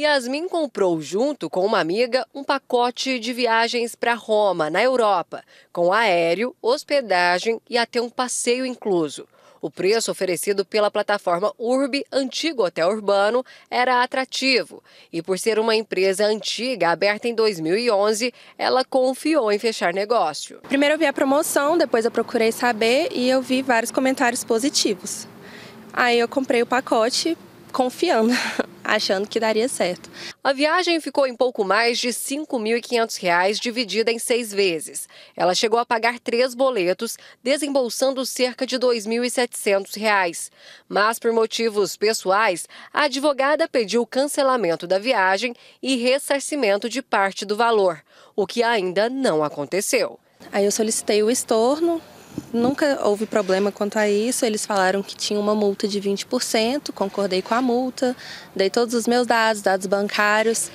Yasmin comprou, junto com uma amiga, um pacote de viagens para Roma, na Europa, com aéreo, hospedagem e até um passeio incluso. O preço oferecido pela plataforma Urb, antigo hotel urbano, era atrativo. E por ser uma empresa antiga, aberta em 2011, ela confiou em fechar negócio. Primeiro eu vi a promoção, depois eu procurei saber e eu vi vários comentários positivos. Aí eu comprei o pacote confiando. achando que daria certo. A viagem ficou em pouco mais de R$ 5.500, dividida em seis vezes. Ela chegou a pagar três boletos, desembolsando cerca de R$ 2.700. Mas, por motivos pessoais, a advogada pediu cancelamento da viagem e ressarcimento de parte do valor, o que ainda não aconteceu. Aí eu solicitei o estorno Nunca houve problema quanto a isso. Eles falaram que tinha uma multa de 20%, concordei com a multa, dei todos os meus dados, dados bancários.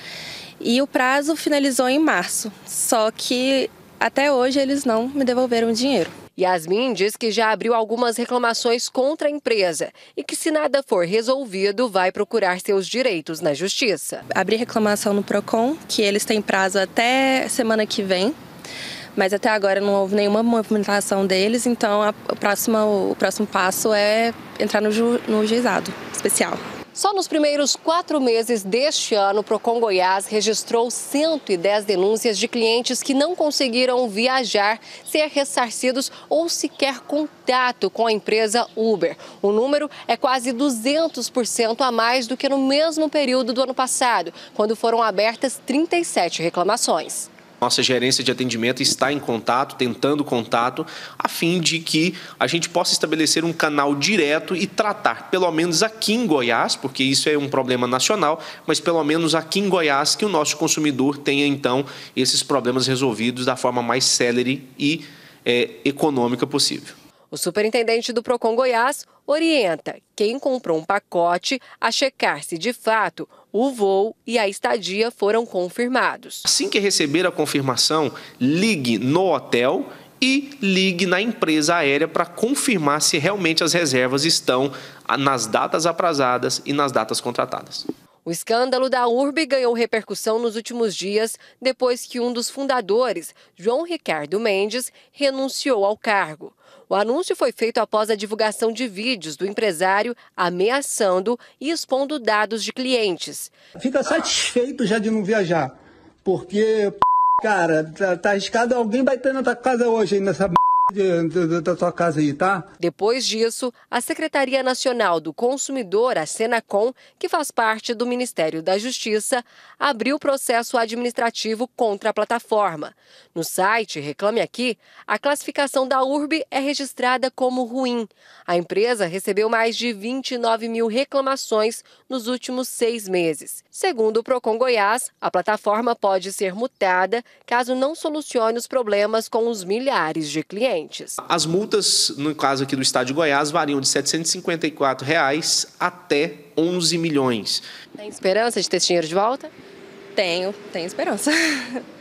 E o prazo finalizou em março. Só que até hoje eles não me devolveram o dinheiro. Yasmin diz que já abriu algumas reclamações contra a empresa e que, se nada for resolvido, vai procurar seus direitos na justiça. Abri reclamação no PROCON, que eles têm prazo até semana que vem mas até agora não houve nenhuma movimentação deles, então a, próxima, o próximo passo é entrar no, ju, no juizado especial. Só nos primeiros quatro meses deste ano, o Procon Goiás registrou 110 denúncias de clientes que não conseguiram viajar, ser ressarcidos ou sequer contato com a empresa Uber. O número é quase 200% a mais do que no mesmo período do ano passado, quando foram abertas 37 reclamações. Nossa gerência de atendimento está em contato, tentando contato, a fim de que a gente possa estabelecer um canal direto e tratar, pelo menos aqui em Goiás, porque isso é um problema nacional, mas pelo menos aqui em Goiás, que o nosso consumidor tenha então esses problemas resolvidos da forma mais célere e é, econômica possível. O superintendente do Procon Goiás orienta quem comprou um pacote a checar se de fato o voo e a estadia foram confirmados. Assim que receber a confirmação, ligue no hotel e ligue na empresa aérea para confirmar se realmente as reservas estão ah, nas datas aprazadas e nas datas contratadas. O escândalo da Urbe ganhou repercussão nos últimos dias depois que um dos fundadores, João Ricardo Mendes, renunciou ao cargo. O anúncio foi feito após a divulgação de vídeos do empresário ameaçando e expondo dados de clientes. Fica satisfeito já de não viajar, porque, cara, tá, tá arriscado, alguém vai ter na tua casa hoje nessa da tua casa aí, tá? Depois disso, a Secretaria Nacional do Consumidor, a Senacom, que faz parte do Ministério da Justiça, abriu processo administrativo contra a plataforma. No site Reclame Aqui, a classificação da URB é registrada como ruim. A empresa recebeu mais de 29 mil reclamações nos últimos seis meses. Segundo o Procon Goiás, a plataforma pode ser mutada caso não solucione os problemas com os milhares de clientes clientes. As multas, no caso aqui do estado de Goiás, variam de R$ 754 reais até 11 milhões. Tem esperança de ter esse dinheiro de volta? Tenho, tenho esperança.